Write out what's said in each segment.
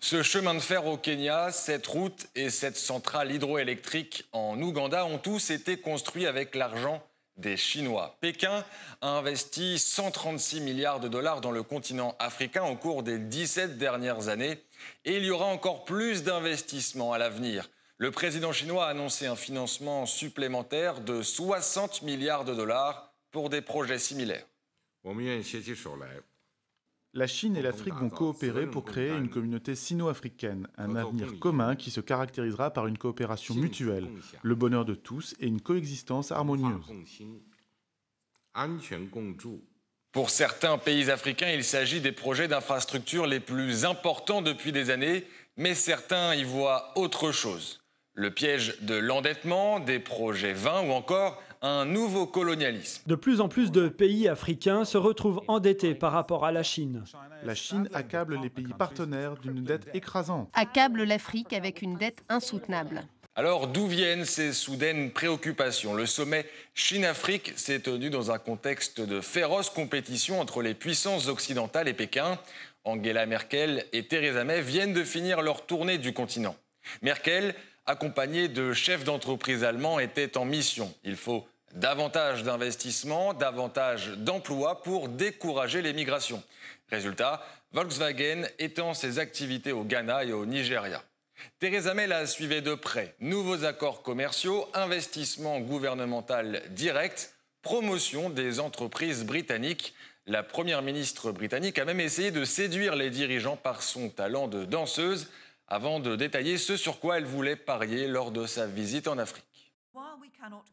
Ce chemin de fer au Kenya, cette route et cette centrale hydroélectrique en Ouganda ont tous été construits avec l'argent des Chinois. Pékin a investi 136 milliards de dollars dans le continent africain au cours des 17 dernières années et il y aura encore plus d'investissements à l'avenir. Le président chinois a annoncé un financement supplémentaire de 60 milliards de dollars pour des projets similaires la Chine et l'Afrique vont coopérer pour créer une communauté sino-africaine, un avenir commun qui se caractérisera par une coopération mutuelle, le bonheur de tous et une coexistence harmonieuse. Pour certains pays africains, il s'agit des projets d'infrastructures les plus importants depuis des années, mais certains y voient autre chose. Le piège de l'endettement, des projets vains ou encore un nouveau colonialisme. De plus en plus de pays africains se retrouvent endettés par rapport à la Chine. La Chine accable les pays partenaires d'une dette écrasante. Accable l'Afrique avec une dette insoutenable. Alors d'où viennent ces soudaines préoccupations Le sommet Chine-Afrique s'est tenu dans un contexte de féroce compétition entre les puissances occidentales et Pékin. Angela Merkel et Theresa May viennent de finir leur tournée du continent. Merkel, accompagnée de chefs d'entreprise allemands, était en mission. Il faut Davantage d'investissements, davantage d'emplois pour décourager les migrations. Résultat, Volkswagen étend ses activités au Ghana et au Nigeria. Theresa May la suivait de près. Nouveaux accords commerciaux, investissements gouvernemental direct, promotion des entreprises britanniques. La première ministre britannique a même essayé de séduire les dirigeants par son talent de danseuse avant de détailler ce sur quoi elle voulait parier lors de sa visite en Afrique.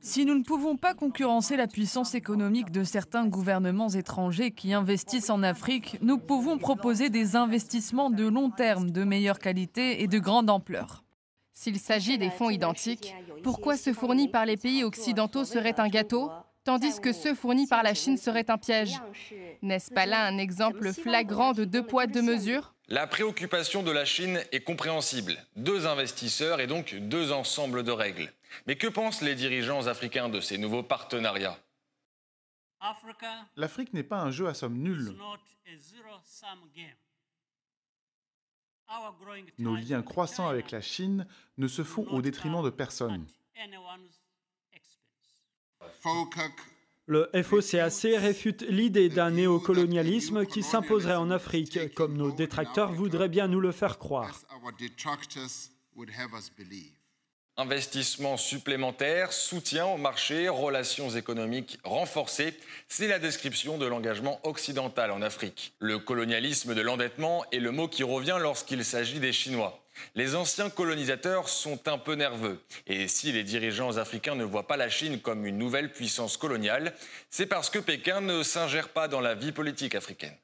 Si nous ne pouvons pas concurrencer la puissance économique de certains gouvernements étrangers qui investissent en Afrique, nous pouvons proposer des investissements de long terme, de meilleure qualité et de grande ampleur. S'il s'agit des fonds identiques, pourquoi ceux fournis par les pays occidentaux seraient un gâteau tandis que ceux fournis par la Chine seraient un piège N'est-ce pas là un exemple flagrant de deux poids, deux mesures la préoccupation de la Chine est compréhensible. Deux investisseurs et donc deux ensembles de règles. Mais que pensent les dirigeants africains de ces nouveaux partenariats L'Afrique n'est pas un jeu à somme nulle. Nos liens croissants avec la Chine ne se font au détriment de personne. Le FOCAC réfute l'idée d'un néocolonialisme qui s'imposerait en Afrique, comme nos détracteurs voudraient bien nous le faire croire. Investissements supplémentaires, soutien au marché, relations économiques renforcées, c'est la description de l'engagement occidental en Afrique. Le colonialisme de l'endettement est le mot qui revient lorsqu'il s'agit des Chinois. Les anciens colonisateurs sont un peu nerveux. Et si les dirigeants africains ne voient pas la Chine comme une nouvelle puissance coloniale, c'est parce que Pékin ne s'ingère pas dans la vie politique africaine.